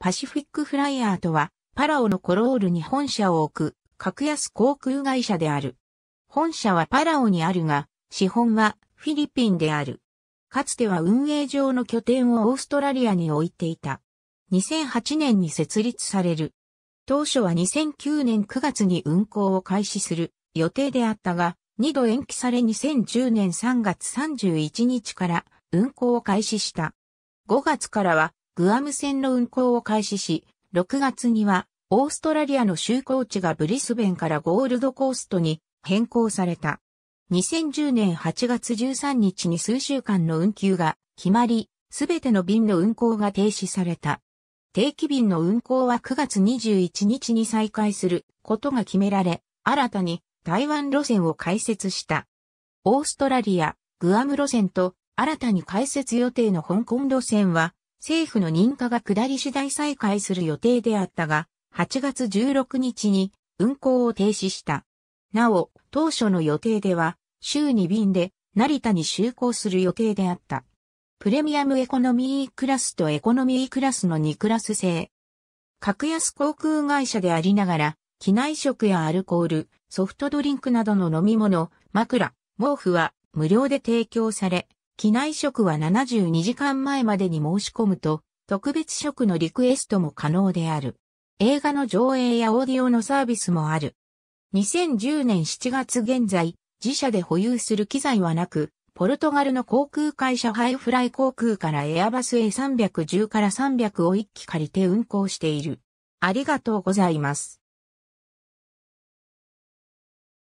パシフィックフライヤーとは、パラオのコロールに本社を置く、格安航空会社である。本社はパラオにあるが、資本はフィリピンである。かつては運営上の拠点をオーストラリアに置いていた。2008年に設立される。当初は2009年9月に運航を開始する予定であったが、2度延期され2010年3月31日から運航を開始した。5月からはグアム線の運行を開始し、6月にはオーストラリアの就航地がブリスベンからゴールドコーストに変更された。2010年8月13日に数週間の運休が決まり、すべての便の運行が停止された。定期便の運行は9月21日に再開することが決められ、新たに台湾路線を開設した。オーストラリア、グアム路線と新たに開設予定の香港路線は政府の認可が下り次第再開する予定であったが、8月16日に運行を停止した。なお、当初の予定では、週2便で成田に就航する予定であった。プレミアムエコノミークラスとエコノミークラスの2クラス制。格安航空会社でありながら、機内食やアルコール、ソフトドリンクなどの飲み物、枕、毛布は無料で提供され、機内食は72時間前までに申し込むと、特別食のリクエストも可能である。映画の上映やオーディオのサービスもある。2010年7月現在、自社で保有する機材はなく、ポルトガルの航空会社ハイフライ航空からエアバス A310 から300を1機借りて運航している。ありがとうございます。